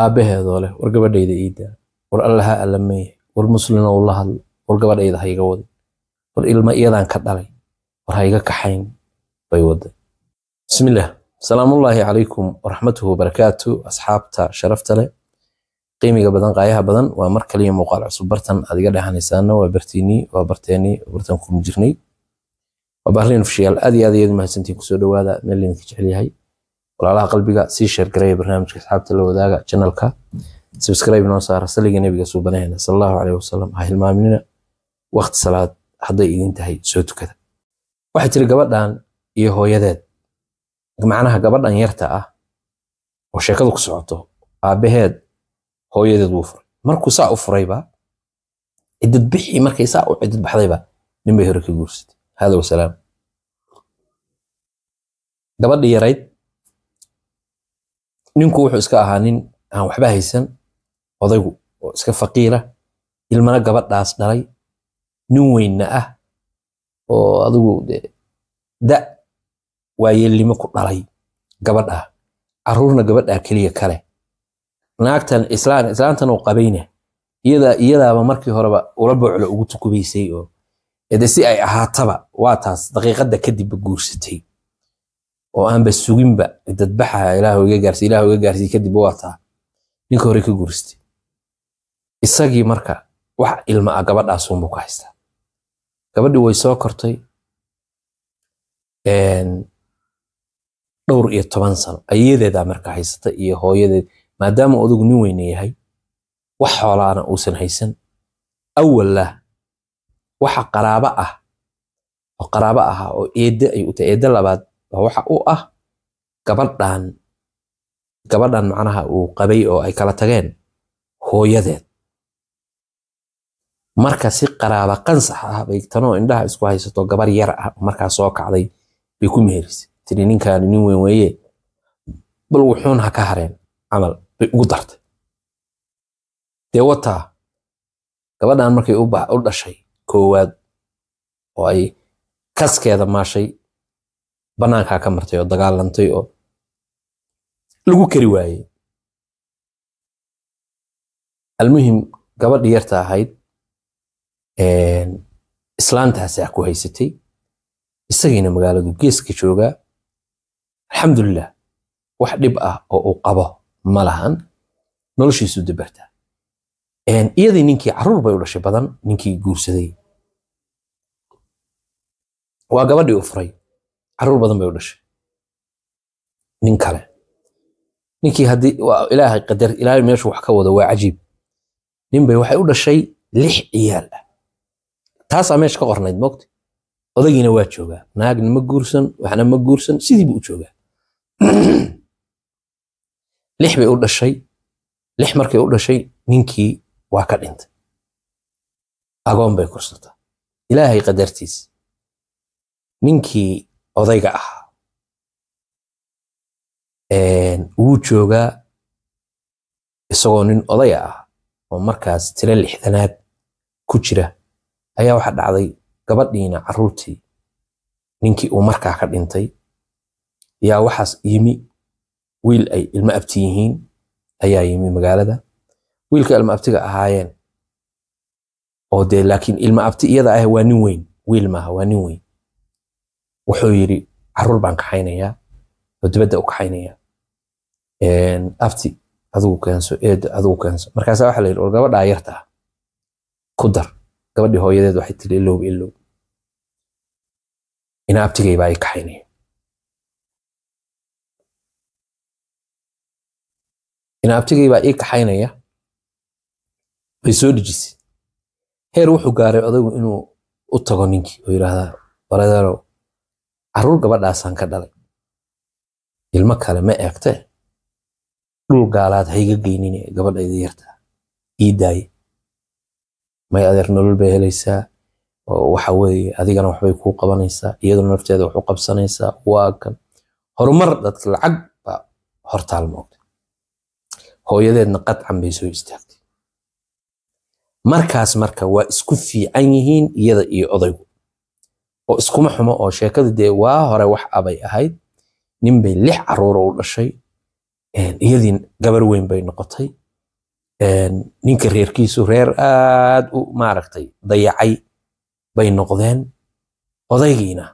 aabbaheedoo leh war gabadhayda iidaa war allaha allameeye war muslina ula hadla war gabadhayda hayga wadin war ilma iyadan ka dhalay war hayga kaxayn bay waday bismillaah asalaamullaahi calaykum waraxmatuhu wabarakaatu asxaabta sharafta leh qiimiga badan qaayaha badan waa mar kaliya muuqaal cusub bartan adiga dhehanaysana waa bartiinii waa barteenii bartan kuma jirnay waa bahrin ofishiyaal aad iyo aad ayaad mahadsantiin kusoo dhawaada meel idinka jecelyahay walaalaha qalbiga sii sheergareeya barnaamijka asxaabta la wadaaga janalka subscribe noo saara saliga nebiga suubanaheena salallahu caleyhi wasalam ha hilmaaminina waqti salaad hadday idin tahay soo tukada waxay tiri gabadhan iyo hooyadeed macnaha gabadhan yarta ah oo sheekadu ku socoto aabaheed hooyadeed wuu furay markuu saa u furayba cidid bixii markay saa u cidid baxdayba ninbay hore ka guursatay hada wasalaam gabadhii yarayd ninku wuxuu iska ahaa nin aan waxba haysan odaygu oo iska faqiira ilmana gabadhaas dhalay nin weynna ah oo adigu da waayeelnimo ku dhalay gabadhaa caruurna gabadhaa keliya kale naagtan islaantan uu qabayna iyadaaba markii horeba ula boclo ugu tukubaysay oo de si ay ahaataba waa taas daqiiqadda kadibba guursatay oo aanba suginba dadbaxa ilaahu iga gaarsi ilaahu iga kadib waa ninka hore ka guuriste isagii marka wax ilma ah gabadhaasuunbuu ka haystaa gabadhii way soo kortay dhowr iyo toban sano ayadeedaa marka haysata iyo hooyadeed maadaama odagu nin weyne yahay wax xoolaana uusan haysan awalla waxa qaraabo ah oo qaraabo ahaa oo eedde ay u eedde labaad waxa u ah gabadhan gabadhan macnaha uu qabay oo ay kala tageen hooyadeed marka si qaraaba qansax ah bay tanoo indhaha isku haysato gabar yar ah markaa soo kacday bay ku meherisay tiri ninkaani nin weyn weeye bal wuxuun ha ka hareen camal bay ugu dartay dee wataa gabadhan markay u dhashay koowaad oo ay kaskeeda maashay banaankaa ka martay oo dagaalantay oo lagu kari waayey almuhim gabadhi yarta ahayd islaantaasi ah ku haysatay isagiina magaaladu geeska joogaa alxamdulilah wax dhib ah oo uu qabo ma lahan noloshiisu dabartaa iyadii ninkii caruur bay u dhashay badan ninkii guursaday waa gabadhii u furay caruur badan bay u dhashay nin kale ninkii haddii ilaahay qadar ilaahay meeshu wax ka wado waa cajiib nin bay waxay u dhashay lix ciyaal ah taasaa meesha ka qornayd mogta odagiina waa joogaa naagna ma guursan waxna ma guursan sidii buu u joogaa lix bay u dhashay lix markay u dhashay ninkii waa ka dhintay agoon bay kursataa ilaahay qadartiis ninkii odayga ah wuu joogaa isagoo nin odaya ah oo markaas tiro lixdanaad ku jira ayaa waxaa dhacday gabadhiina caruurtii ninkii uu markaa ka dhintay yaa waxaas yimi wiil ay ilmo abti yihiin ayaa yimi magaalada wiilka ilma abtiga ahaayeen oo dee laakiin ilma abti iyada ah waa nin weyn wiil maaha waa nin weyn wuxuu yiri caruur baan kaxaynayaa oo dibadda u kaxaynayaa afti adigu keenso eedda adigu keenso markaasa waxaa la yidhi war gabadhaa yarta ah ku dar gabadhii hooyadeed waxay tiri ilowb ilow ina abtigay baa kaxaynaya ina abtigay ii kaxaynaya bay soo dhijisay heer wuxuu gaaray adagu inuu u tago ninkii oo yidhaahdaa walaadaalow caruur gabadhaasaan ka dhalay ilmo kale ma eegte dhul gaalaad hayga geynin gabadhayda yartaa ii daaye may adeer nolol bay helaysaa waxa weeye adigana waxbay kuu qabanaysaa iyaduna nafteeda waxu qabsanaysaa waakan horumar dadka lacag baa hortaal moogtay hooyadeedna qadcan bay soo istaagtay markaas marka waa isku fiican yihiin iyada iyo odaygu oo iskuma xumo oo sheekada dee waa hore wax abay ahayd ninbay lix caruuro u dhashay iyadii gabar weyn bay noqotay ninka reerkiisu reer aad u maaragtay dayacay bay noqdeen odaygiina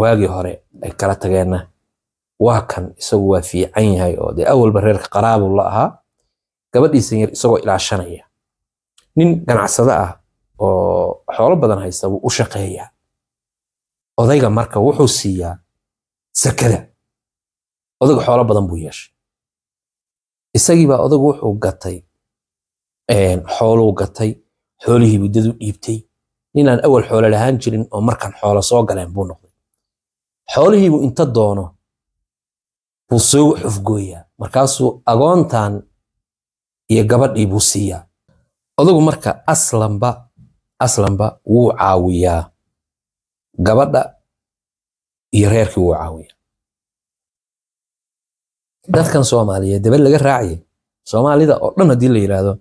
waagii hore ay kala tageenna waa kan isagu waa fiican yahay oo dee awalba reerka qaraabuu la ahaa gabadhiisan yar isagoo ilaashanaya nin ganacsado ah oo xoolo badan haysta buu u shaqeeyaa odayga marka wuxuu siiyaa sakada odaygu xoolo badan buu yeeshay isagiibaa odagu wuxuu gatay xooluu gatay xoolihii buddadu dhiibtay ninaan awal xoolo lahaan jirin oo markan xoolo soo galeen buu noqday xoolihiibuu inta doono buu soo xufgooyaa markaasuu agoontan iyo gabadhii buu siiyaa odagu marka aslanba aslanba wuu caawiyaa gabadha iyo reerkii wuu caawiya dadkan soomaaliyeed dabad laga raacaya soomaalida oo dhan haddii la yidhaahdo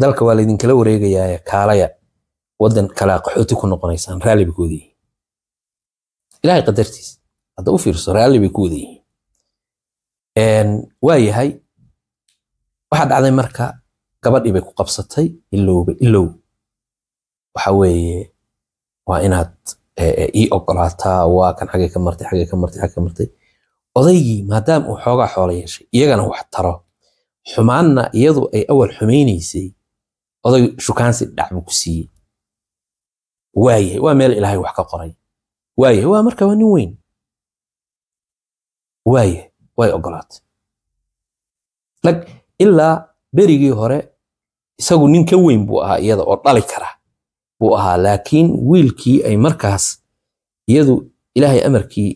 dalka waa laydinkala wareegayaaye kaalaya waddan kalaa qaxooti ku noqonaysaan raalli bay ku wada yihiin ilaahay qadartiis hadda u fiirso raalli bay ku wada yihiin waa yahay waxaa dhacday marka gabadhii bay ku qabsatay ilowba ilow waxa weeye waa inaad ii ogolaataa waa kan xagee ka martay xagee ka martay xagee ka martay odaygii maadaam uu xoogaa xoola yeeshay iyagana wax taro xumaanna iyadu ay awal xumaynaysay oday shukaansi dhacbu ku siiyey waayahay waa meel ilaahay wax ka qoray waayahay waa marka waa nin weyn waayahay way ogolaatay lag ilaa berigii hore isagu nin ka weyn buu ahaa iyada oo dhali kara buu ahaa laakiin wiilkii ay markaas iyadu ilaahay amarkii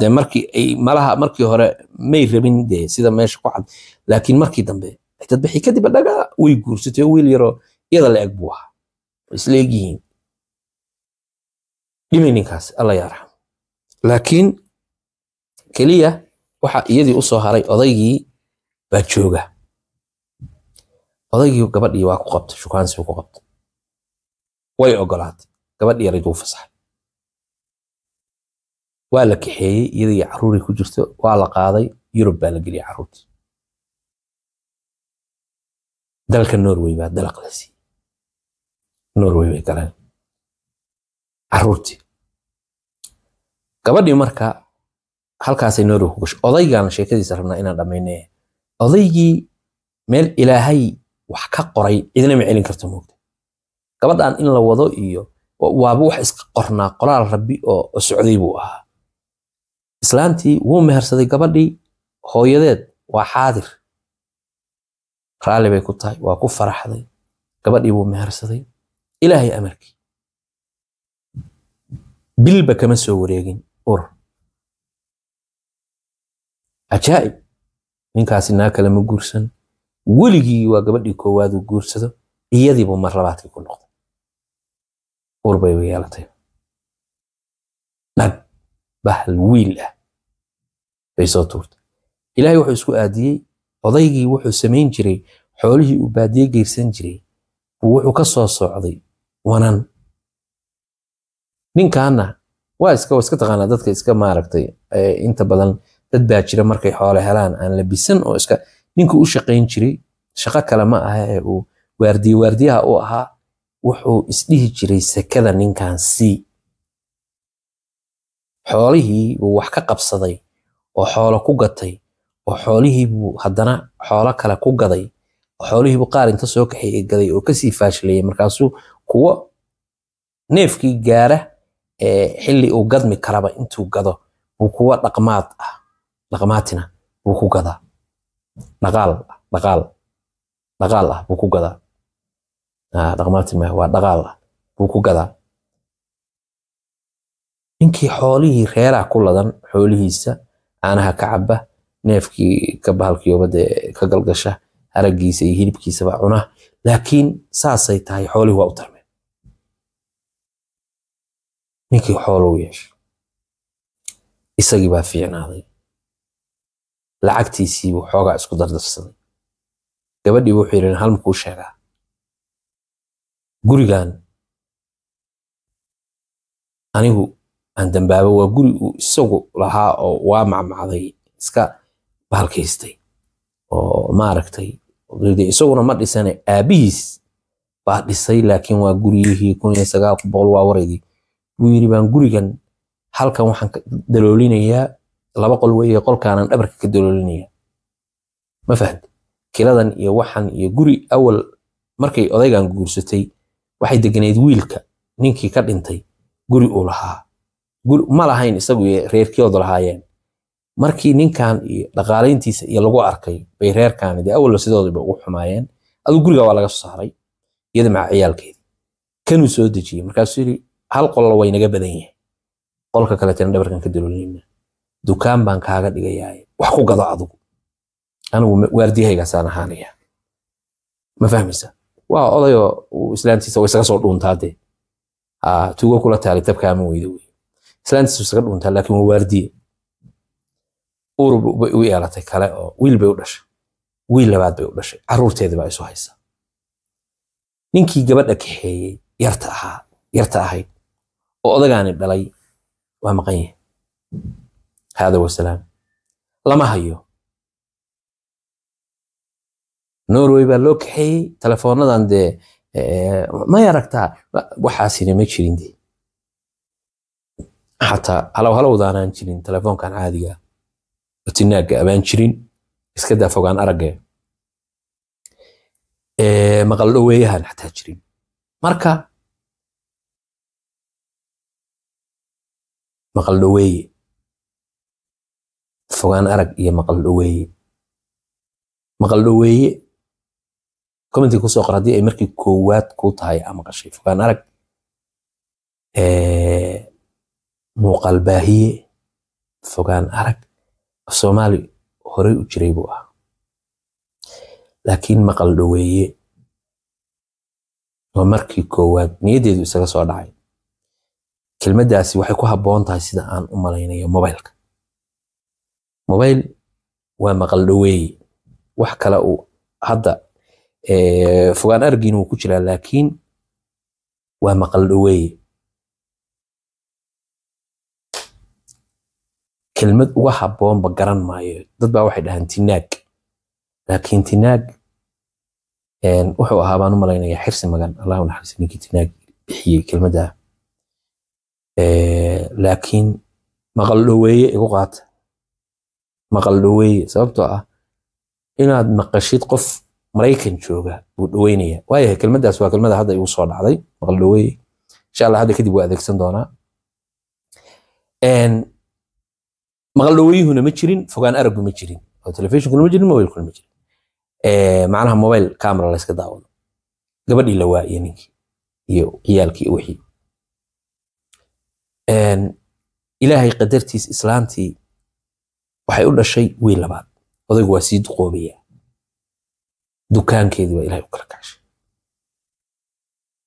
de markii ay malaha markii hore may rabin de sida meesha ku cad laakiin markii dambe xitad bixii kadib dhagaa way guursatay wiil yaroo iyada la eg buu ahaa isla egyihiin dhimay ninkaas alla yaaraxam laakiin keliya waxa iyadii usoo haray odaygii baa jooga odaygii gabadhii waa ku qabta shukaansi ku qabta way ogolaatay gabadhi yarayd wuu fasaxay waa la kaxeeyey iyadii caruuray ku jirto waa la qaaday yurub baa la geliyay caruurtii dalka norway baa dalaq la siiyey norway bay galeen caruurtii gabadhii marka halkaasay norway ku gashay odaygaan sheekadiisa rabnaa inaan dhammayne odaygii meel ilaahay wax ka qoray cidna ma celin karto moogta gabadan in la wado iyo waaba wax iska qornaa qoraal rabi oo socday buu ahaa islaantii wuu mehersaday gabadhii hooyadeed waa xaadir raalli bay ku tahay waa ku faraxday gabadhii wuu mehersaday ilaahay amarkii bilba kama soo wareegin ur ajaa'ib ninkaasi naa kale ma guursan weligii waa gabadhii koowaaduu guursado iyadiibuu mar labaadkii ku noqday uur bay yeelatay nag bahal wiil ah bay soo tuurtay ilaahay wuxuu isku aadiyey odaygii wuxuu samayn jiray xoolihii uu baadiye geyrsan jiray buu wuxuu ka soo socday wanan ninkaana waa iska iska taqaanaa dadka iska maaragtay inta badan dad baa jira markay xoole helaan aan labisan oo iska ninka u shaqayn jiray shaqo kale ma aha ee uu waardiye waardiyaha u ahaa wuxuu isdhihi jiray sekada ninkan sii xoolihii buu wax ka qabsaday oo xoolo ku gatay oo xoolihiibuu buu haddana xoolo kale ku gaday oo xoolihiibuu qaar inta soo kaxeeye gaday oo kasii faashilayay markaasuu kuwo neefkii gaara xilli uu gadmi karaba intuu gado buu kuwo dhaqmaad ah dhaqmaatina buu ku gadaa dhaqaal dhaqaal dhaqaal ah buu ku gadaa dhaqmaati maaha ku gadaa ninkii xoolihii reeraa ku ladan xoolihiisa caanaha ka caba neefkii kabahalkiyobade ka galgasha haragiisa iyo hilibkiisaba cuna laakiin saasay tahay xoolihi waa u tarmeen ninkii xoolou yeeshay isagii baa fiicnaaday lacagtiisiibu xoogaa isku dardarsaday gabadhiiba wuxuu yidhi halmakuu sheegaa gurigan anigu aan dambaabo waa guri uu isagu lahaa oo waa macmacday iska baalkaystay oo maaragtay isaguna ma dhisane aabihiis baa dhisay laakiin waa guryihii kun iyo yiri baan gurigan halkan waxaan ka daloolinayaa laba qol weeye qolkaanan dhabarka ka daloolinayaa ma fahamte kiladan iyo waxan iyo guri awal markay odaygan guursatay waxay deganayd wiilka ninkii ka dhintay guri uu lahaa ma lahayn isagu reerkiyoodu lahaayeen markii ninkan iyo dhaqaalayntiisa iyo lagu arkay bay reerkaani dee awalla sidoodaba ugu xumaayeen aduu guriga waa laga soo saaray iyada maca ciyaalkeedii kanuu soo dejiyey markaasuu yidhi hal qollo way naga badan yahay qolka kaleetana dhabarkan ka daloolnayna dukaan baan kaaga dhigayaaye wax ku gado adigu anigu waardiyahaygaasaan ahaanaya ma fahmaysaa waa odayoo islaantiisa way isaga soo dhuuntaa de tuugo kula taali tabka ama weyda wey islaantiisa isaga dhuuntaa laakiin waa waardiye uur bay u yeelatay kale oo wiil bay u dhashay wiil labaad bay u dhashay caruurteedii baa isu haysa ninkii gabadha kaxeeyey yarta ahaa yarta ahayd oo odagaani dhalay waa maqan yahay haada wasalaam lama hayo norway baa loo kaxeeyey telefoonnadan dee may aragtaa waxaasina ma jirin de xataa halow halowdaanaan jirin telefoonkan caadiga ah. batinaagga abaan jirin iska daa fogaan arage maqal dhoweeyahan xataa jirin marka maqal dhoweeye fogaan arag iyo maqal dhoweeye maqal commenti kusoo qor haddii ay markii koowaad ku tahay ama qashay fogaan arag muuqaal baahiye fogaan arag af soomaali horey u jiray buu ah laakiin maqal dhoweeye waa markii koowaad niyaddeedu isaga soo dhacay kelmadaasi waxay ku haboon tahay sida aan u malaynayo mobaylka mobile waa maqal dhoweeye wax kale uu hadda Eh, fogaan argiin wuu ku jiraa laakiin waa maqal dhaweeye kelmad uga haboonba garan maayo dad baa waxay dhahaan tinaag laakiin tinaag wuxuu ahaa baan u malaynaya xirsi magan allah u ninkii tinaag bixiyey kelmada eh, laakiin maqal dhaweeye igu qaata maqal dhaweeye sababtoo ah inaad maqashid qof maraykan jooga buu dhaweynaya waayahay kelmadaas waa kelmada hadda igu soo dhacday maqal dhaweeye insha allah hadda kadib waa adeegsan doonaa maqal dhaweeyuhuna ma jirin fogaan aragu ma jirin oo telefishinkuna ma jirin mobilkuna ma jirin macnaha mobile camera la daawado gabadhii la waa'iye ninkii iyo ciyaalkii wixii ilaahay qadartiis islaantii waxay u dhashay wiil labaad odaygu waa sii duqoobaya dukaankeedii baa ilahay u kala kacshay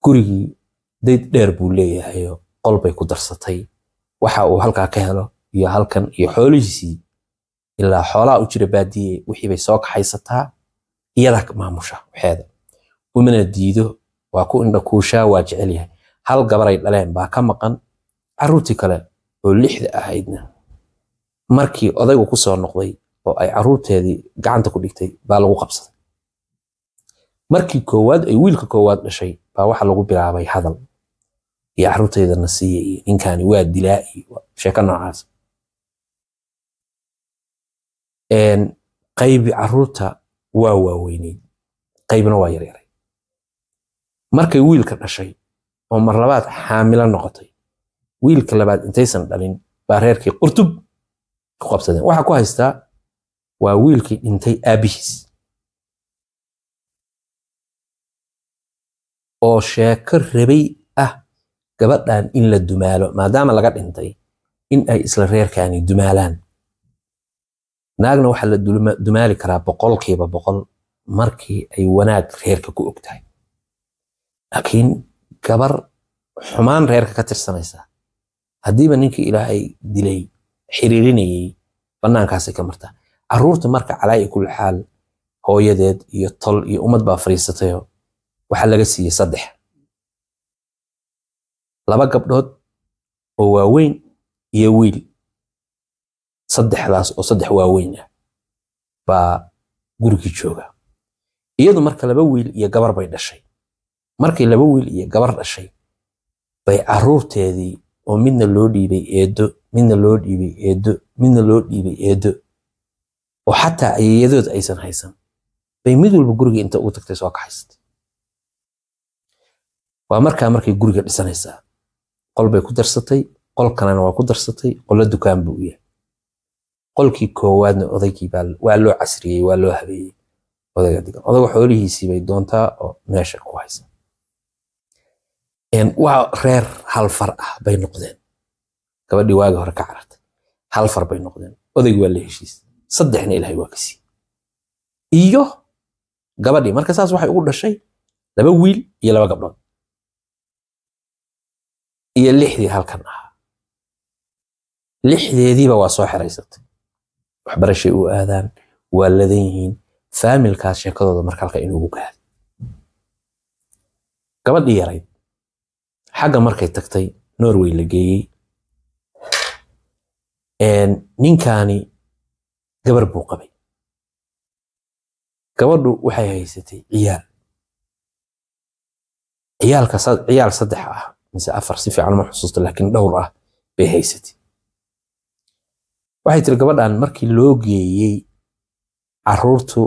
gurigii dayd dheer buu leeyahayo qolbay ku darsatay waxa uu halkaa ka helo iyo halkan iyo xoolihiisii ilaa xoolaa u jira baadiye wixiibay soo kaxaysataa iyadaa maamusha waxeeda umana diido waa ku indhakuushaa waa jecel yahay hal gabaray dhaleen baa ka maqan caruurtii kale oo lixda ahaydna markii odaygu ku soo noqday oo ay caruurteedii gacanta ku dhigtay baa lagu qabsaday markii koowaad ay wiilka koowaad dhashay baa waxa lagu bilaabay hadal iyo caruurtaydana siiya iyo ninkaani waa dilaa iyo sheeko noocaas qaybi caruurta waa waaweyneyd qaybna waa yaryaray markay wiilka dhashay oo mar labaad xaamilo noqotay wiilka labaad intaysan dhalin baa reerkii qurtub ku qabsadeen waxaa ku haystaa waa wiilkii dhintay aabihiis oo sheeko rabay ah gabadhan in la dumaalo maadaama laga dhintay in ay isla reerkaani dumaalaan naagna waxaa la dumaali karaa boqolkiiba boqol markii ay wanaag reerka ku ogtahay laakiin gabar xumaan reerka ka tirsanaysa haddiiba ninkii ilaahay dilay xiriirinayay bannaankaasay ka martaa caruurta marka calaa'i kul xaal hooyadeed iyo tol iyo ummad baa fariisatayo waxaa laga siiyey saddex laba gabdhood oo waaweyn iyo wiil saddexdaas oo saddex waaweyn ah baa gurigii jooga iyadu marka laba wiil iyo gabar bay dhashay markay laba wiil iyo gabar dhashay bay caruurteedii oo midna loo dhiibay eedo midna loo dhiibay eedo midna loo dhiibay eedo oo xataa ayayadood aysan haysan bay mid walba gurigii inta ugu tagtay soo kaxaysatay waa markaa markay guriga dhisanaysaa qol bay ku darsatay qol kalena waa ku darsatay qollo dukaan buu u yahay qolkii koowaadna odaygii waa loo casriyey waa loo habeeyey odayga digan odaga xoolihiisii bay doontaa oo meesha ku haysa waa reer hal far ah bay noqdeen gabadhii waaga hore ka carartay hal far bay noqdeen odayg waa la heshiis saddexna ilaahay waa ka siiyey iyo gabadhii marka saas waxay ugu dhashay laba wiil iyo laba gabdhood iyo lixdii halkan ahaa lixdeediiba waa soo xiraysatay waxbarashay u aadaan waa ladan yihiin faamilkaas sheekadooda marka halka inugu gaado gabadhii yarayd xagga markay tagtay norway la geeyey ninkaani gabar buu qabay gabadhu waxay haysatay ciyaal ciyaalka ciyaal saddex ah mise afar si fiican ma xusuusto laakiin dhowr ah bay haysatay waxay tiri gabadhan markii loo geeyey caruurtu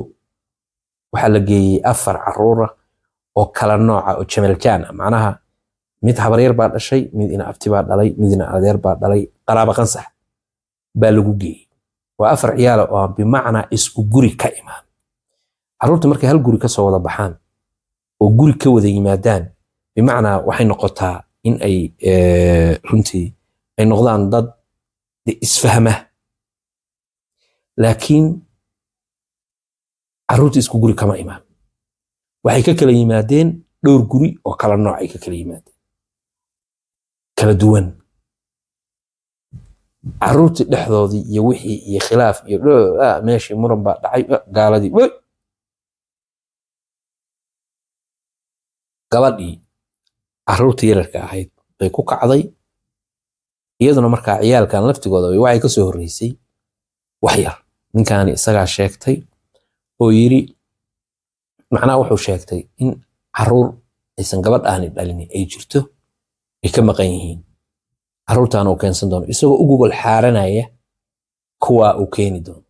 waxaa la geeyey afar caruura oo kala nooca oo jamaljaana ah. macnaha mid habaryar baa dhashay mid ina abti baa dhalay midina adeer baa dhalay qaraaba qansax baa lagu geeyey waa afar ciyaala oo bimacnaa isku guri ka imaan caruurta markay hal guri kasoo wada baxaan oo guri ka wada yimaadaan bimacnaa waxay noqotaa in ay eh, runtii ay noqdaan dad isfahma laakiin caruurta isku guri kama imaan waxay ka kala yimaadeen dhowr guri oo kala nooc ay ka kala yimaadeen kala duwan caruurtii dhexdoodii iyo wixii iyo khilaaf iyo ah, meeshii muran baa dhacay ah, gaaladii gabadhii caruurta yararka ahayd bay ku kacday iyaduna markaa ciyaalkan laftigooda waxay kasoo horreysay wax yar ninkaani isagaa sheegtay oo yiri macnaha wuxuu sheegtay in caruur aysan gabadh aani dhalini ay jirto ay ka maqan yihiin caruurtaan uu keensan doono isagoo u gogol xaaranaya kuwaa uu keeni doono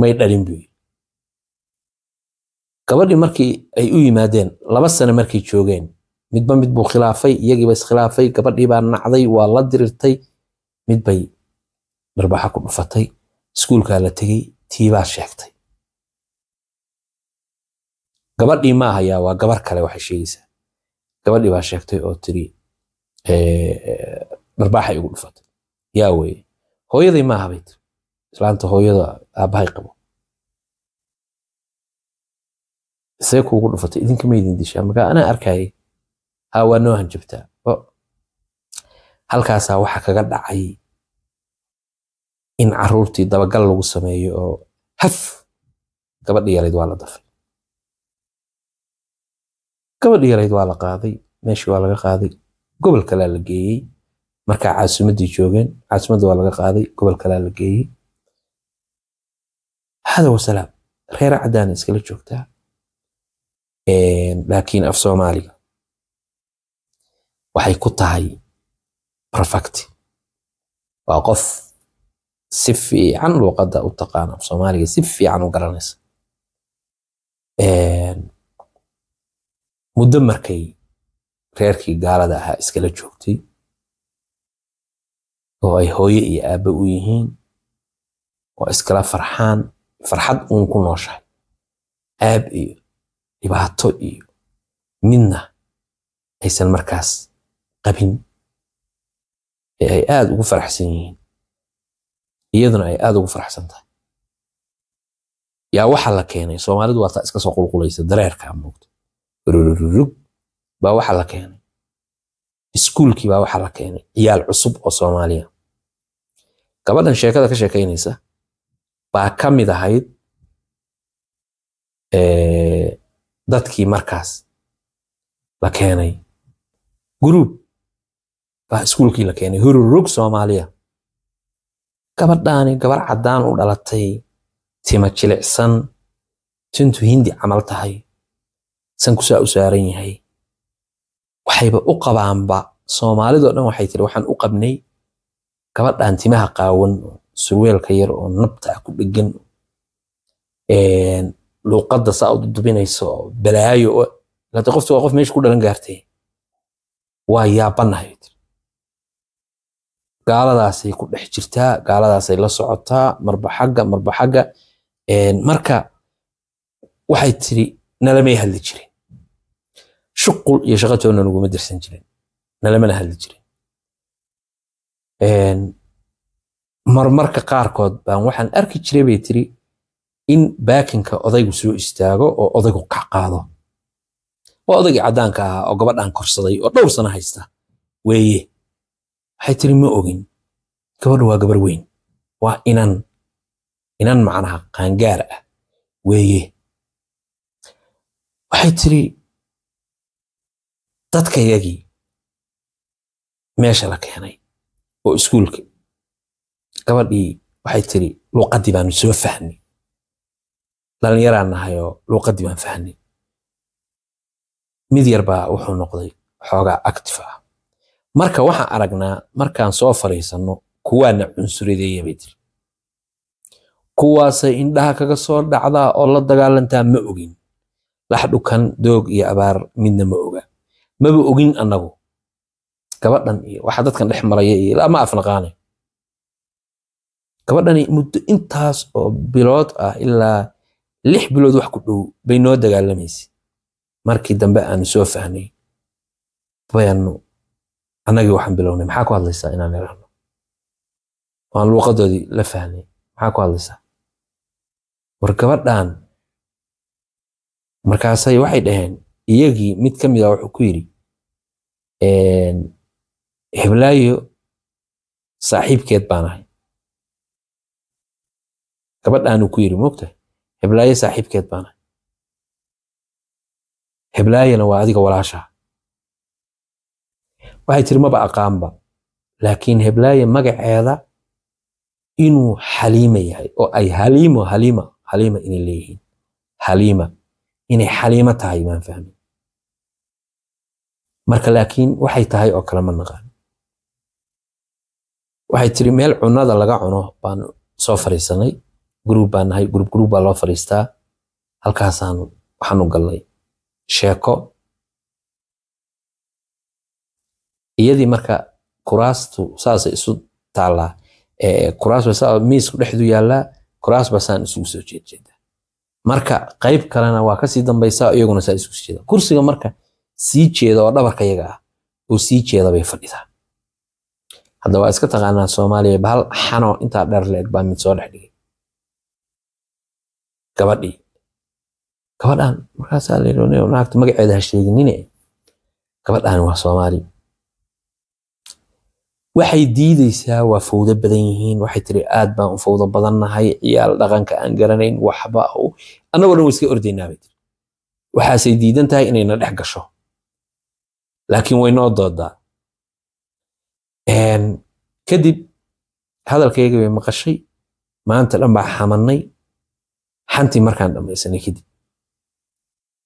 may dhalin buu gabadhii markii ay u yimaadeen laba sano markay joogeen midba mid buu khilaafay iyagiiba iskhilaafay gabadhii baa nacday waa la dirirtay mid bay dharbaxa ku dhufatay iskuulkaa la tegey tiibaa sheegtay gabadhii ma ahayaa waa gabar kale waxay sheegaysaa gabadhii baa sheegtay oo tiri dharbaaxay ugu dhufatay yaa weeye hooyaday ma bay tiri islaanta hooyada aabbahay qabo isee kuugu dhufatay idinka idin dishaa markaa anaa arkayay haa waa noo hanjabtaa halkaasaa waxaa kaga dhacay in caruurtii dabagal lagu sameeyo oo haf gabadhi yarayd waa la dafay gabadhi yarayd waa la qaaday meeshii waa laga qaaday gobol kalaa la geeyey markaa caasimadii joogeen caasimadda waa laga qaaday gobol kalaa la geeyey hada wasalaam reera caddaana iskala joogtaa laakiin af soomaaliga waxay ku tahay perfect waa qof si fiican luuqadda u taqaana soomaaliga si fiican u garanaysa muddo markay reerkii gaalada ahaa iskala joogtay oo ay hooye iyo aabbe u yihiin oo iskala farxaan farxad uun ku nooshahay aab iyo dhibaato iyo midna aysan markaas qabin ee ay aada ugu faraxsan yihiin iyaduna ay aada ugu faraxsan tahay yaa waxaa la keenay soomaalidu waa taa iska soo qulqulaysa dareerka amuugta rururug baa waxaa la keenay iskuulkii baa waxaa la keenay ciyaal cusub oo soomaaliya gabadhan sheekada ka sheekaynaysa baa ka mid ahayd dadkii markaas la keenay gruub baa iskuulkii la keenay hururug soomaaliya gabadhaani gabar cadaan u dhalatay tima jilicsan tintu hindi camal tahay san sankusaa u saaran yahay waxayba u qabaanba soomaalidoo dhan waxay tiri waxaan u qabnay gabadhan timaha qaawan surweelka yar oo nabtaa ku dhegan luuqadda saa u dudubinayso balaayo ilaata qoftu waa qof meesha ku dhalan gaartay waa yaabannahay gaaladaasay ku dhex jirtaa gaaladaasay la socotaa marba xagga marba xagga marka waxay tiri nalamay hadli jirin shuqul iyo shaqo toonna naguma dirsan jirin nalamana hadli jirin marmarka qaarkood baan waxaan arki jiray bay tiri in baakinka odaygu soo istaago oo odaygu qacqaado ah oo odaygii caddaanka ahaa oo gabadhan korsaday oo dhowr sano haysta weeye waxay tiri ma ogin gabadha waa gabar weyn waa inan inan macnaha qaangaar ah weeye waxay tiri dadka dadkayagii meesha la keenay oo iskuulka gabadhii waxay tiri luuqaddii baanu soo fahnay dhallinyaraan nahay oo luuqaddii baan fahnay mid yarbaa wuxuu noqday xoogaa actif ah marka waxaan aragnaa markaan soo fariisanno kuwaana cunsurideeya bay tiri kuwaasay indhaha kaga soo dhacdaa oo la dagaalantaa ma ogin laxdhukan doog iyo abaar midna ma oga maba ogin annagu gabadhan iyo waxa dadkan dhex maraya iyo lama afnaqaane gabadhani muddo intaas oo bilood ah ilaa lix bilood wax ku dhow bay noo dagaalamaysa markii dambe aanu soo fahnay bayanu anagii waxaan bilownay maxaa ku hadlaysaa inaan idhaahno waan luuqadoodii la fahmay maxaa ku hadlaysaa war gabadhan markaasay waxay dhaheen iyagii mid ka mid a ah wuxuu ku yidhi hiblaayo saaxiibkeed baan ahay gabadhaanuu ku yidhi moogtahay hiblaayo saaxiibkeed baan ahay hiblaayona waa adiga walaashaa waxay tiri maba aqaanba laakiin heblaaye magaceeda inuu xaliima yahay oo ay halimo haliima haliima inay leeyihiin halima inay xaliimo tahay maan fahmi marka laakiin waxay tahay oo kale ma naqaan waxay tiri meel cunada laga cuno baan soo fariisanay gruub baan nahay gruub gruub baa loo fariistaa halkaasaan waxaan galnay sheeko iyadii marka kuraastu saasa isu taalaa miisku dhexdu yaalaa kuraasba saan isugu soo jeedjeedaa marka qayb kalena waa kasii dambaysaa iyaguna saa isugu jeeda kursiga marka sii jeeda oo dhabarka yaga ah oo sii jeeda bay fadhidaa hadda waa iska taqaanaa soomaaliya bahal xano intaa dheer la baa mid soo dhex dhigay gabadhii gabadhaan markaasaa la yidhi naagta magaceeda ha sheeginine gabadhaan waa soomaaliya waxay diidaysaa waa fawdo badan yihiin waxay tiri aad baan u fawdo badannahay ciyaal dhaqanka aan garanayn waxba annagoo dhan wa iska ordaynaa bay tiri waxaasay diidan tahay inayna dhex gasho laakiin waynoo doodaa kadib hadalkayga bay maqashay maanta dhan baa xamanay xantii markaan dhammaysanay kadib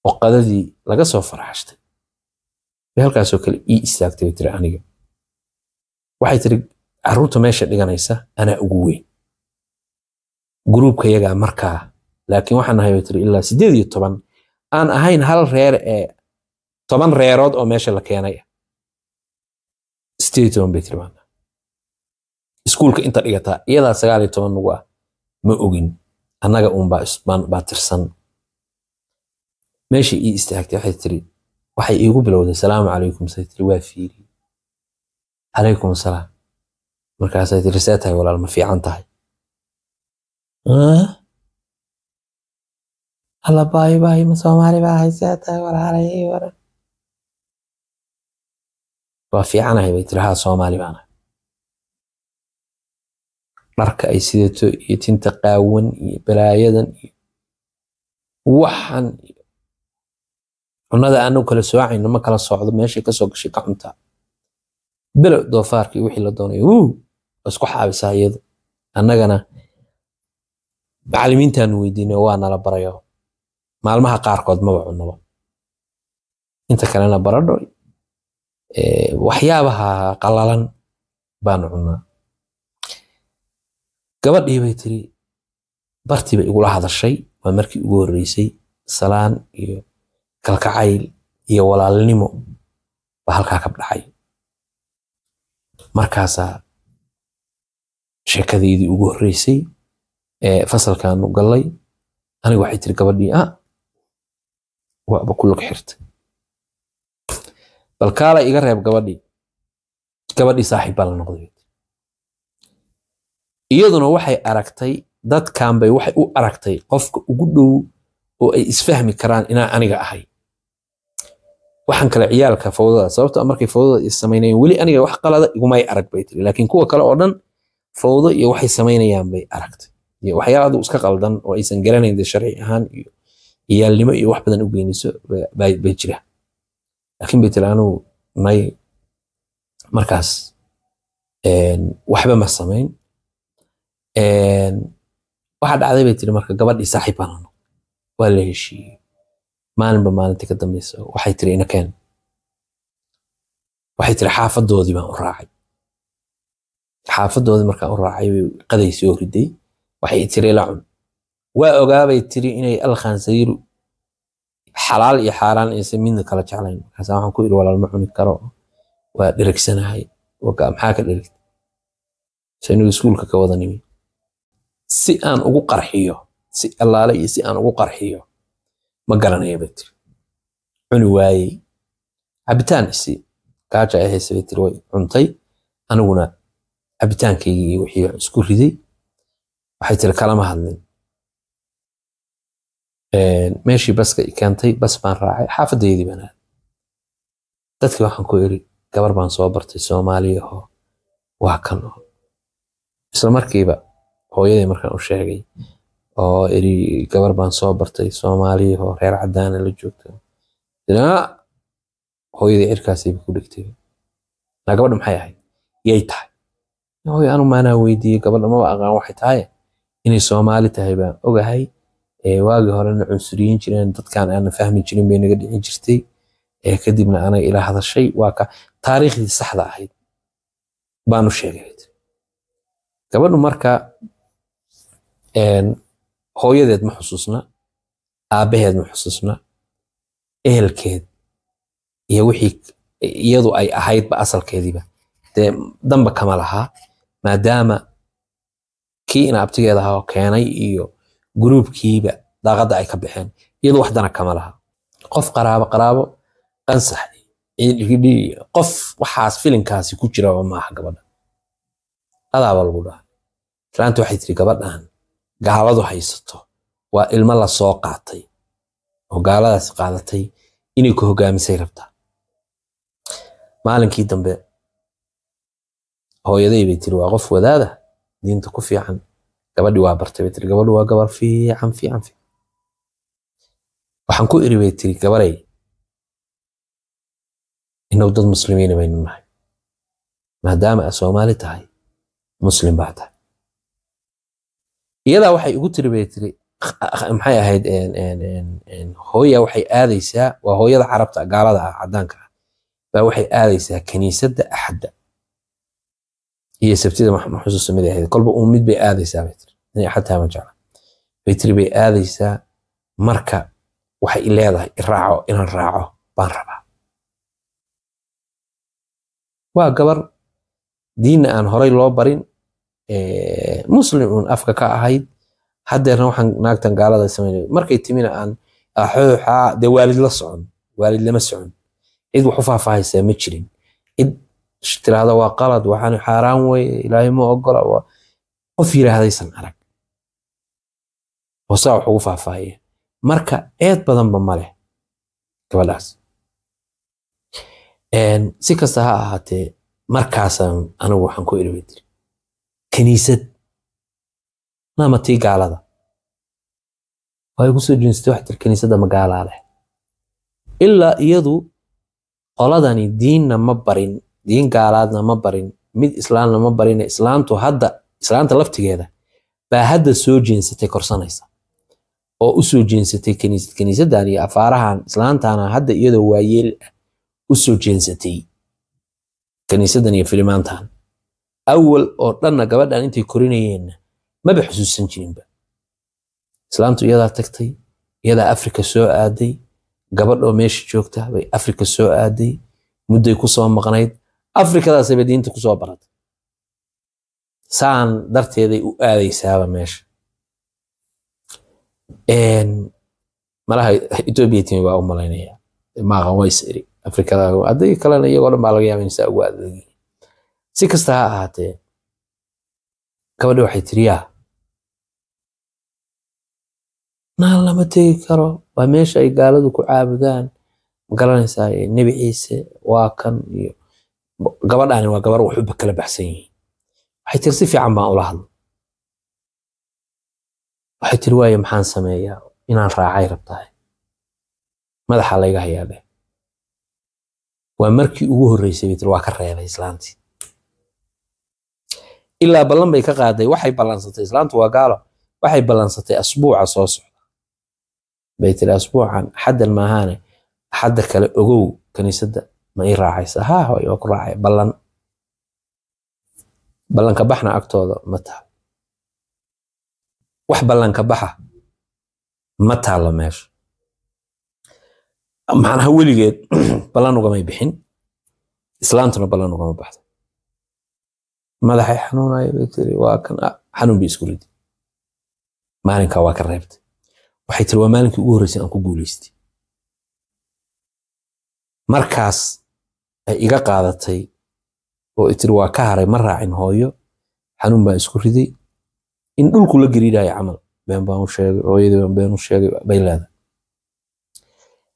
oo qadadii laga soo faraxshtay bay halkaasoo kale ii istaagtay bay tiri aniga waxay tiri caruurta meesha dhiganaysa anaa ugu weyn gruubka markaa laakiin waxaan nahay bay ilaa siddeed iyo toban aan ahayn hal reer ee toban reerood oo meesha la keenay sideed iyo toban bay tiri maana iskuulka inta dhigataa iyadaa sagaal iyo toban nagu ah ma ogin annaga uunbaa tirsan meesha ii istaagtay waxay tiri waxay iigu bilowday salaamu calaykum say tiri waa fiiri calaykum asalaam markaasay tiri see tahay walaal ma fiican tahay alla baahi baahi ma soomaali baa ahay see tahay walaalay waran waa fiicanahay bay tiri haa soomaali baana dharka ay sidato iyo tinta qaawan iyo balaayadan iyo waxan cunnada aanu kala soocayno ma kala socdo meeshay kasoo gashay ka cuntaa bilo doofaarkii wixii la doonayo wuu isku xaabisaa iyadu annagana macallimiintaanu weydiinay waa nala barayo maalmaha qaarkood maba cunnaba inta kalena baradho waxyaabaha qalalan baan cunaa gabadhii bay tiri bartii bay igula hadashay waa markii ugu horreysay salaan iyo kalkacayl iyo walaalnimo ba halkaa ka dhacay markaasaa sheekadeydii ugu horreysay fasalkaanu galay aniga waxay tiri gabadhii a ah, waaba ku lug xirta bal kaala iga reeb gabadhii gabadhii saaxiib baa la noqday iyaduna waxay aragtay dadkan bay waxay u aragtay qofka ugu dhow oo ay isfahmi karaan inaan aniga ahay waxaan kale ciyaalka fawdada sababto ah markay fawdada is samaynayeen weli aniga wax qalada igumay arag bay tiri laakiin kuwa kale oo dhan fawdo iyo waxay samaynayaan bay aragtay iyo waxyaala adu iska qaldan oo aysan garanayn dee sharci ahaan iyo ciyaalnimo iyo wax badan u bay jira laakiin bay tiri anugu nay markaas waxba ma samayn waxaa dhacday bay tiri marka gabadhii saaxiib baan waa la heshiiyey maalinba maalintii ka dambeysa waxay tiri ina keen waxay tiri xaafadoodii baan u raacay xaafadoodii markaan u raacay qadaysii oo riday waxay tiri la cun waa ogaabay tiri inay alkhansariiru xalaal iyo xaaraan aysa midna kala jeclayn markaasa waxaan ku iri walaal ma cuni karo waa dhirigsanahay maxaa ka dhirigta saynigu iskuulka ka wada nimi si aan ugu qarxiyo si allaale iyo si aan ugu qarxiyo ma garanaya bay tiri cuni waayey cabitaan isi gaaja ahayse bay tiri way cuntay aniguna cabitaankaygii wixii isku riday waxay tiri kalama hadlin meeshii baska i keentay bas baan raacay xaafadeydii baan aad dadkii waxaan ku iri gabar baan soo bartay soomaaliya oo waa kan oo isla markiiba hooyaday markaan u sheegay oo iri gabar baan soo bartay soomaaliya oo reer cadaana la joogta dinaa hooyadii cirkaasiiba ku dhigtay na gabadha maxay ahayd yay tahay hooyo anu maanaa weydiiyey gabadha maba aqaan waxay tahay inay soomaali tahay baan ogahay waagii horena cunsuriyin jireen dadkaan aanan fahmi jirin bay naga dhicin jirtay kadibna anay ila hadashay waa taariikhdii saxda ahayd baanu sheegay gabadhu marka hooyadeed ma xusuusna aabaheed ma xusuusna ehelkeed iyo wixii iyadu ay ahaydba asalkeediiba dee damba kama lahaa maadaama kii ina abtigeeda ahao keenay iyo gruubkiiba daaqadda ay ka baxeen iyadu waxdana kama lahaa qof qaraabo qaraabo qansax qof waxaas filinkaasi ku jiraba maaha gabadha adaaba lagu dhaha islaanta waxay tiri gabadhan gaaladu haysato waa ilmo lasoo qaatay oo gaaladaas qaadatay inay ku hogaamisay rabtaa maalinkii dambe hooyaday bay tiri waa qof wadaada diinta ku fiican gabadhi waa bartay bay tiri gabadhu waa gabar fiican fiican fiican waxaan ku iri bay tiri gabaray inagu dad muslimiina baynu nahay maadaama a soomaali tahay muslim baa tahay iyadaa waxay ugu tiri bay tiri maxay ahayd hooya waxay aadaysaa waa hooyada carabta gaalada ah cadaanka ah baa waxay aadaysaa kaniisada axadda iyo sabtida maxusuusta mid ahayd kolba uun mid bay aadaysaa bay tiri inay axad tahay ma jecla bay tiri bay aadaysaa marka waxay i leedahay iraaco inaan raaco baan rabaa waa gabar diinna aan horay loo barin muslim un afka ka ahayd hadeerna waxaan naagtan gaalada samaynay markay timina aan axooxaa ah, ah, dee waalid la socon waalid lama socon cid wax u faahfaahaysaa ma jirin cid tiraahda waa qalad waxaan xaaraan weye ilaahay ma ogola qof yiraahdaysan arag hoosaa wax ugu faahfaahaya marka eed badanba ma leh gabadhaas si kasta ha ahaatee markaasaan anigu waxaan ku ilway jiri kaniisad maama tii gaalada way kusoo jeensatay waxay tir magaalaa leh ilaa iyadu qoladani diinna ma barin diin gaalaadna ma barin mid islaamna ma barina islaamtu hadda islaamta laftigeeda baa hadda soo jeensatay korsanaysa oo u soo jeensatay kaniisad kaniisaddan iyo afaarahan islaantana hadda iyadoo waayeel ah u soo jeensatay kaniisaddan iyo filimaantan awal oo dhanna gabadhan intay korinayeenna maba xusuusan jirinba islaamtu iyadaa tagtay iyadaa afrika soo aaday gabadhoo meesha joogta bay afrika soo aaday mudday kusoo maqnayd afrikadaasayba diinta kusoo baratay saan darteeday u aadaysaaba meesha malaha etoobiya timi baa u malaynaya maaqan ways iri afrikada hadday kalena iyagoo dhan baa laga yaaba insaa ugu aadadagi si kasta ha ahaatee gabadha waxay tiri yaa naal lama tegi karo waa meesha ay gaaladu ku caabudaan magaranaysaa nebi ciise waa kan iyo gabadhaani waa gabar waxuba kala baxsan yihiin waxay tiri si fiican baan ula hadlo waxay tiri waayo maxaan sameeyaa inaan raacay rabtahay madaxa layga hayaa dheh waa markii ugu horreysay bay tiri waa ka reebay islaantii ilaa ballan bay ka qaaday waxay ballansatay islaantu waa gaalo waxay ballansatay asbuuca soo socda bay tiri asbuucan axaddan maahaane axadda kale ogow kaniisadda ma ii raacaysa haa hooy waa ku raacay ballan ballanka baxna agtooda ma taal wax ballanka baxa ma taallo meesha macnaha weligeed ballan ugamay bixin islaantuna ballan ugama baxdo madaxay xanuunayo bay tiri waa kan ah, xanuun bay isku riday maalinka waa ka reebtay waxay tiri waa maalinkii ugu horreysay aan ku guuleystay markaas ay iga qaadatay oo i tiri waa ka haray ma raacin hooyo xanuun baan isku riday in dhulku la gariidhayo camal been baan u sheegay hooyadii baan been u sheegay bay leedahay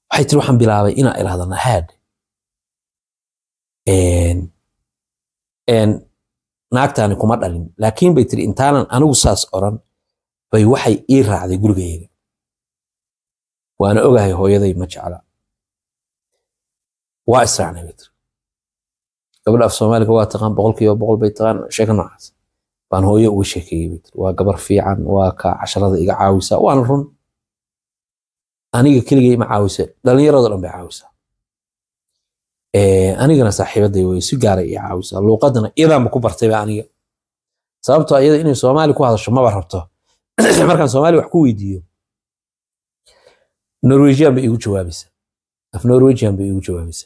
waxay tiri waxaan bilaabay inaan ilaahdo nahaad naagtaani kuma dhalin laakiin bay tiri intaanan anigu saas oran bay waxay ii raacday gurigayga waana ogahay hooyaday ma jecla waa israacnay bay tiri gabadha af soomaaliga waa taqaan boqolkiiba boqol bay taqaan sheeka noocaas baan hooyo uga sheekeeyey bay tiri waa gabar fiican waa ka casharada iga caawisa waana run aniga keligay ma caawisa dhallinyarado dhan bay caawisa Eh, anigana saaxiibaday way si gaara i caawisaa luuqadana iyadanba ku bartayba aniga sababtoo ah iyada inay soomaali ku hadasho maba rabto markaan soomaali wax ku weydiiyo norwejian ba igu jawaabaysa af norwejian ba igu jawaabaysa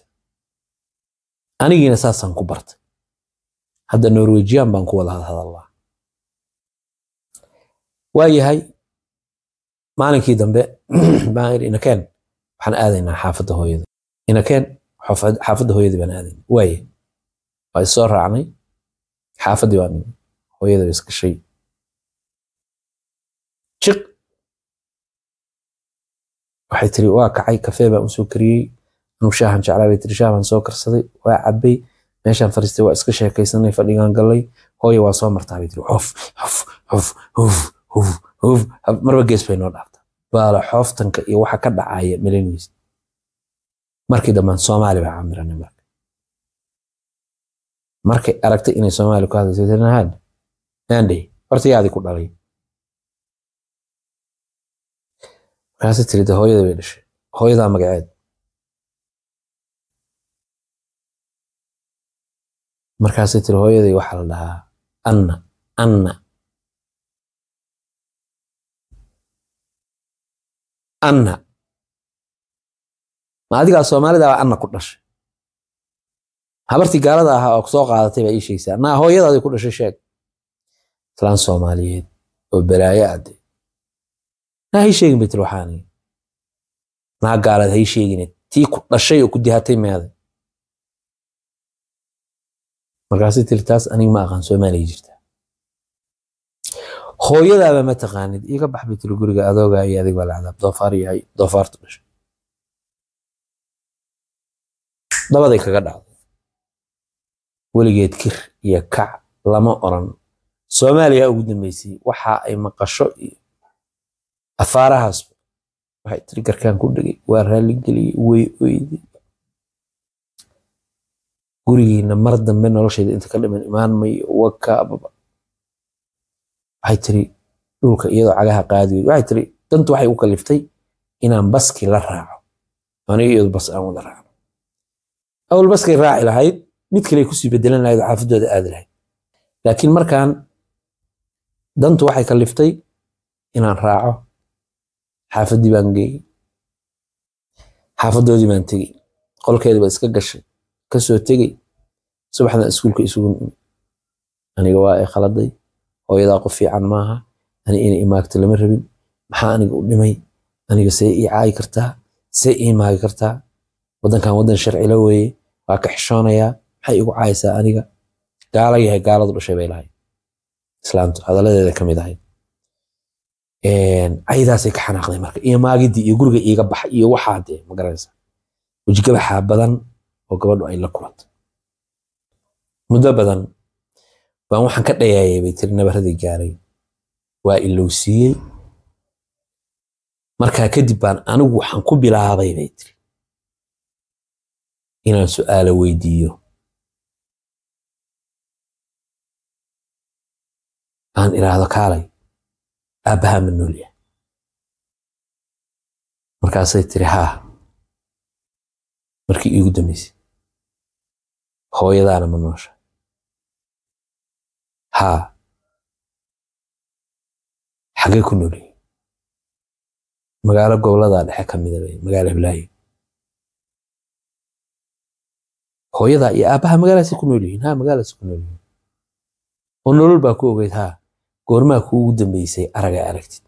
anigiina saasaan ku bartay hadda norwejian baan ku wada hadhadallaa waayahay maalinkii dambe baan iri inakeen waxaan aadaynaa xaafadda hooyada inakeen xaafadda hooyadii baan aaday waaye waa isoo raacnay xaafadii baan hooyada baa isgashay jiq waxay tiri waa kacay kafee baan usoo kariyey anuu shaahan jeclaa bay tiri shaah baan soo karsaday waa cabay meeshaan fariistay waa iska sheekaysanay fadhigaan galay hooya waa soo martaa bay tiri xof xof xof xof xof xof marba gees bay noo dhaaftaa baala xooftanka iyo waxa ka dhacaya melanaysa markii dambe soomaali baa camiranay marka markay aragtay inay soomaali ku hadlayso tirnahaad naandhay horta yaadii ku dhalay tiri de hooyada bay dhashay hooyadaa magaceed markaasi tiri hooyaday waxaa la dhahaa anna anna anna ma adigaa soomaalida ana ku dhashay habartii gaalada ahaa oo soo qaadatay baa iishaysaa naa hooyadaadi ku dhashay sheeg islaan soomaaliyeed oo balaayo ade naa hay sheegin bay tiri waxaani naa gaalaad hay sheegine tii ku dhashay oo ku dihatay meeday markaasi tiri taas aniga ma aqaan soomaaliya jirta hooyadaaba ma taqaanid iga bax bay tiri guriga adooga iyo adig baa doofaar yahay doofaartu dhashay dabaday kaga dhacday weligeed kir iyo kac lama oran soomaaliya ugu dambeysay waxa ay maqasho iyo afaarahaas waxay tiri garkaan ku dhegay waa raalligeliyey way oyday gurigiina mar dambe nolosheeda inta ka dhiman imaan mayo wakaababa waxay tiri dhulka iyadoo cagaha qaadi weyda waxay tiri dantu waxay u kaliftay inaan baski la raaco aniga iyadu bas aan wada raaco awalbaskay raaci lahayd mid kale kusii bedelan lahayd oo xaafadooda aadi lahayd laakiin markaan dantu waxay kaliftay inaan raaco xaafaddii baan geeyey xaafaddoodii baan tegey qolkeeda baa iska gashay kasoo tegey subaxdan iskuulka isugu nimi aniga waa ay khaladay hooyadaa qof fiican maaha ani inay imaagto lama rabin maxaa aniga u dhimay aniga see ii caayi kartaa see ii maagi kartaa wadankan wadan la weeye waa ka xishoonayaa maxay igu caysaa aniga gaalo yahay gaaladu dhashay bay lahayd islaamtu hadaladeeda ka mid ahayd caydaasay ka xanaaqday marka iyo maagidii iyo guriga iiga baxay iyo waxaa dee ma garanaysaa wejgabaxa badan oo gabadhu ay la kulanto muddo badan baan waxaan ka dhayaayay bay tiri nabaradii gaaray waa ilowsiiyey markaa kadib baan anigu waxaan ku bilaabay bay tiri inaan su'aalo weydiiyo aan idhaahdo kaalay aabbahaa ma nool yahay markaasay tiri haa markii iigu dambaysay hooyadaana ma noosha haa xagee ku nool yahay magaalo goboladaa dhexe ka mida ah magaalo hiblaayo hooyada iyo aabaha magaalaas ku nool yihiin ha magaalaas ku nool yihiin oo nolol baa ku ogeyd ha goormaa kuugu dambeysay araga aragtid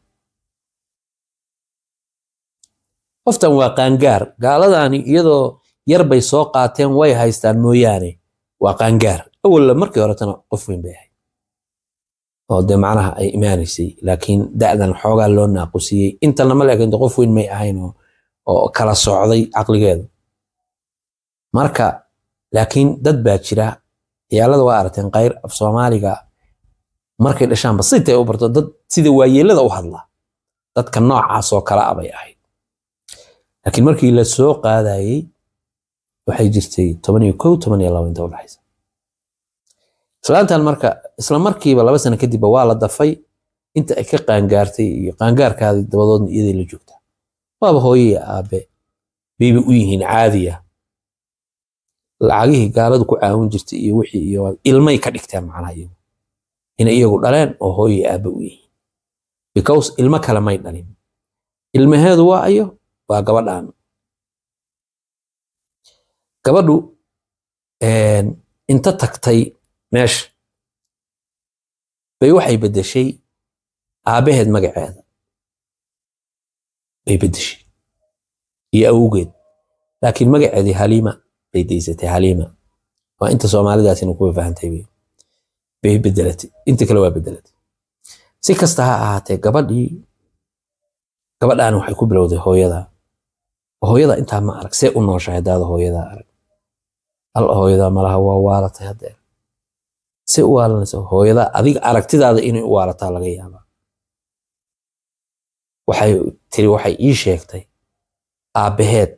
qoftan waa qaangaar gaaladaani iyadoo yar bay soo qaateen way haystaan mooyaane waa qaangaar awalla markii horetana qof weyn bay ahayd oo dee macnaha ay imaanaysay laakiin da'dan xoogaa loo naaqusiyey intanna ma leekin qof weyn may ahayn oo kala socday caqligeedu marka laakiin dad baa jira ciyaalada waa aragteen kayr af soomaaliga markay dhashaanba sitay u barto dad sida waayeelada u hadla dadka noocaasoo kala abay ah ahayd laakiin markii la soo qaadayey waxay jirtay toban iyo kow toban iyo laba inta udhexaysa islaantan marka isla markiiba laba sano kadibba waa la dafay inta ay ka qaangaartay iyo qaangaarkaadii dabadoodna iyaday la joogtaa waaba hooyaya aabe bayba u yihiin caadiya lacagihii gaaladu ku caawin jirtay iyo wixii iyo ilmay ka dhigteen macnaha iyagu inay iyagu dhaleen oo hooyo aabe u yihiin because ilmo kale may dhalin ilmaheedu waa ayo waa gabadhan gabadhu inta tagtay meesha bay waxay beddeshay aabaheed magaceeda bay beddeshay iyo awgeed laakiin magaceedii haliima baydaysatay haliima waa inta soomaalidaasina ku fahamtay bay bedelatay inta kale waa bedelatay si kasta ha ahaatee gabadhii gabadhaani waxay ku bilowday hooyada hooyada intaa ma arag see u nooshahay haddaada hooyadaa arag al hooyadaa malaha waa waalatay haddeer see u waalanaysa hooyadaa adiga aragtidaada inay u waalataa laga yaabaa waxay tiri waxay ii sheegtay aabaheed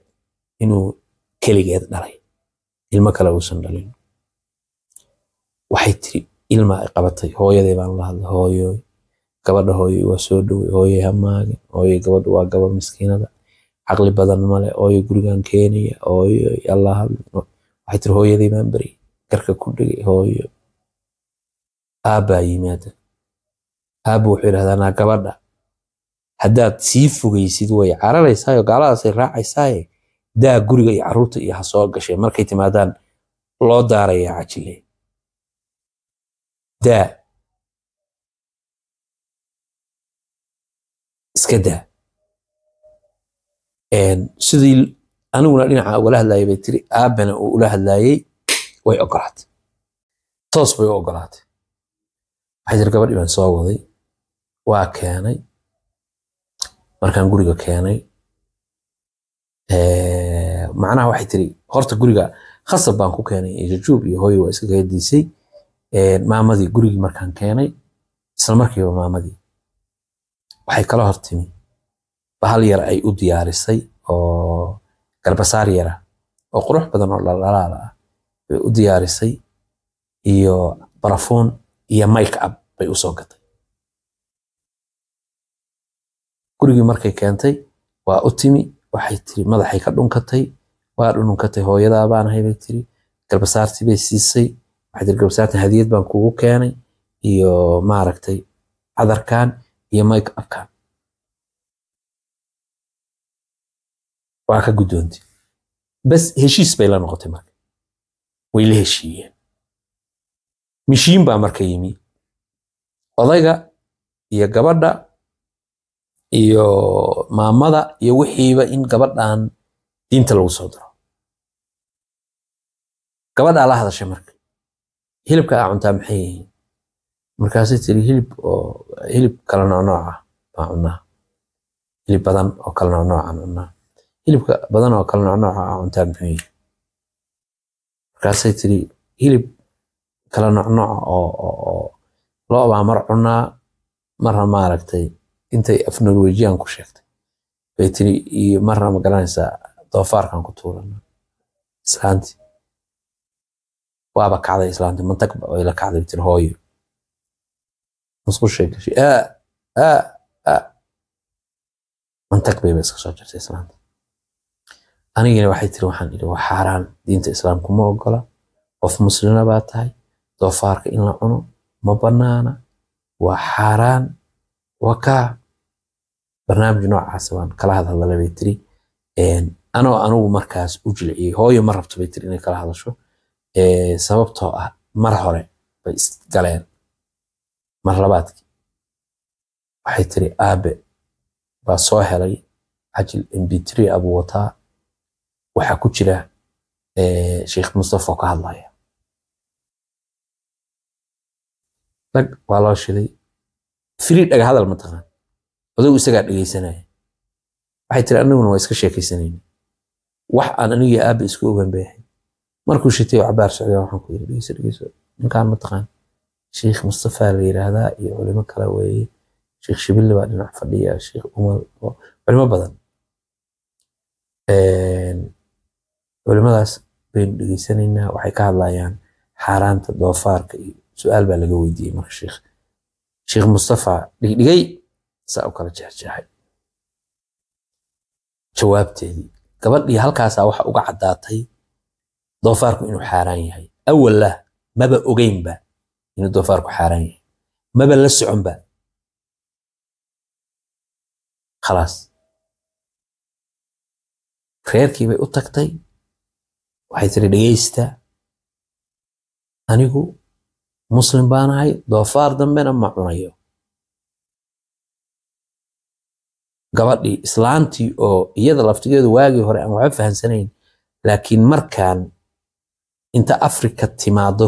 inuu keligeed dhalay ilmo kale uusan dhalin waxay tiri ilmaa qabatay hooyadee baan la hadlay hooyo gabadha hooyo waa soo dhowey hooye hamaagin hooye gabadhu waa gabadh miskiinada caqli badan male ooyo gurigan keenaya ooyo alla hadli waxay tiri hooyadee baan baryay garka ku dhigay hooyo aabbaa yimaada aabba wuxuu yidhahdaa naa gabadha haddaad sii fogaysid way cararaysaayoo gaaladaasay raacaysaaye daa guriga iyo caruurta iyo ha soo gashay markay timaadaan loo daarayaa cajile daa iska daa sidii aniguna dhinaca ugala hadlaayay bay tiri aabana uu ula hadlaayay way ogolaatay toos bay u ogolaatay waxay tiri gabadhi baan soo waday waa keenay markaan guriga keenay macnaha waxay tiri horta guriga khasab baan ku keenay jajuub iyo hooyo waa iskaga diisay maamadii gurigii markaan keenay isla markiiba maamadii waxay kala hortimi bahal yar ay u diyaarisay oo garbasaar yara ah, oo qurux badan oo dhaldhalaala ah bay u diyaarisay iyo barafoon iyo mike up bay usoo gatay gurigii markay keentay waa u timi waxay tiri madaxay ka dhunkatay waa dhunkatay hooyadaa baan ahay bay tiri garbasaartii bay siisay waxay tiri garbasaartan hadiyad baan kugu keenay iyo maaragtay cadarkan iyo make upkan waa ka guddoontay bas heshiis bay la noqotay marka way la heshiiyeen mishiin baa marka yimi odayga iyo gabadha iyo maamada iyo wixiiba in gabadhan diinta lagu soo daro gabadhaa la hadashay marka hilibka aa cuntaa maxay yihiin markaasay tiri hilib oo hilib kala noocnooca ah baan cunnaa hilib badan oo kala noocnooca aan cunnaa hilibka badan oo kala noocnooca ah aa cuntaa muxuu yihiin markaasay tiri hilib kala noocnooca ah oo oo oo loo baa mar cunnaa marna maaragtay intay afnolwejiyan ku sheegtay bay tiri iyo marna garanaysaa doofaarkan ku tuurana islaanti waaba kacday islaanti mantagba ay la kacday tiri hooyo musqushay gashay mantag bayba iska soo jartay islaanta anigina waxay tiri waxaan idhi waa xaaraan diinta islaamku ma ogola qof muslimna baa tahay doofaarka in la cuno ma banaana waa xaaraan waa barnaamij noocaas ah baan kala hadhadla bay tiri anoo anugu markaas u jilciyey hooyo ma rabto bay tiri inay kala hadasho sababtoo ah mar hore bay isgaleen mar labaadkii waxay tiri aabe baa soo helay cajil mb3 abuu wataa waxaa ku jira sheikh mustafa ka hadlaya rag waa loo shiday firi dhaga hadal mataqaan adugu isagaa dhegeysanaya waxay tiri aniguna waa iska sheekaysanayna wax aan anigu iyo aabba isku ogan bay ahayd markuu shitay oo cabaar waxaan ku yidhi dhegeyso dhegeyso ninkaan mataqaan sheekh mustafa la yiraahdaa iyo culimo kale weeye sheekh shibille baa dhinac fadhiya sheekh umar culimo badan culimadaas baynu dhegeysanaynaa waxay ka hadlayaan xaaraanta doofaarka iyo su-aal baa laga weydiiyey marka sheekh sheekh mustafa dhigdhigay saa u kala jeexjeexay jawaabteedii gabadhii halkaasaa waxa uga caddaatay doofaarku inuu xaaraan yahay awallah maba ogeynba inuu doofaarku xaaraan yahay maba la soconba khalaas reerkii bay u tagtay waxay tiri dhegaysta anigu muslim baanahay doofaar dambena ma cunayo gabadhii islaantii oo iyada laftigeedu waagii hore aan waxba fahamsanayn laakiin markaan inta afrika timaado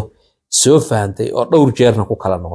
soo fahantay oo dhowr jeerna ku kala noqo